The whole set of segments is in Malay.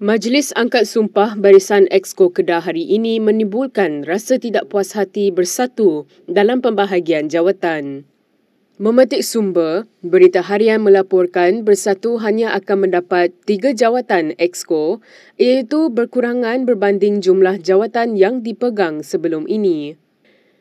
Majlis angkat sumpah barisan Exco Kedah hari ini menimbulkan rasa tidak puas hati bersatu dalam pembahagian jawatan. Memetik sumber, berita harian melaporkan bersatu hanya akan mendapat tiga jawatan Exco iaitu berkurangan berbanding jumlah jawatan yang dipegang sebelum ini.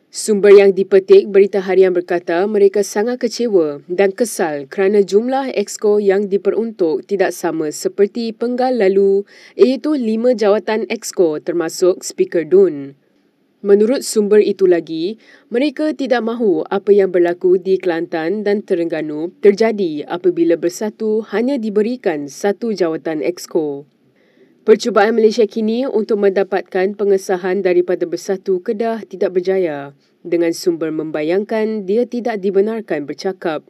Sumber yang dipetik berita harian berkata mereka sangat kecewa dan kesal kerana jumlah exco yang diperuntuk tidak sama seperti penggal lalu iaitu lima jawatan exco termasuk Speaker Dun. Menurut sumber itu lagi, mereka tidak mahu apa yang berlaku di Kelantan dan Terengganu terjadi apabila bersatu hanya diberikan satu jawatan exco. Percubaan Malaysia kini untuk mendapatkan pengesahan daripada Bersatu Kedah tidak berjaya dengan sumber membayangkan dia tidak dibenarkan bercakap.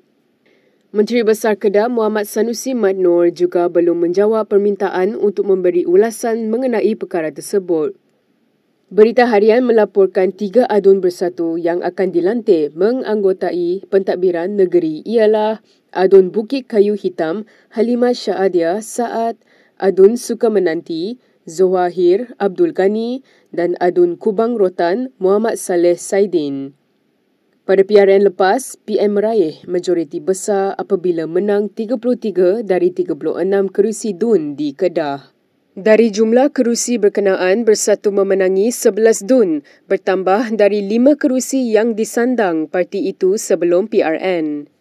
Menteri Besar Kedah Muhammad Sanusi Mat Nor juga belum menjawab permintaan untuk memberi ulasan mengenai perkara tersebut. Berita harian melaporkan tiga adun bersatu yang akan dilantik menganggotai pentadbiran negeri ialah Adun Bukit Kayu Hitam Halimah Syahadia Saad, Adun Suka Menanti, Zohahir Abdul Ghani dan Adun Kubang Rotan Muhammad Saleh Saidin. Pada PRN lepas, PM meraih majoriti besar apabila menang 33 dari 36 kerusi DUN di Kedah. Dari jumlah kerusi berkenaan bersatu memenangi 11 DUN bertambah dari 5 kerusi yang disandang parti itu sebelum PRN.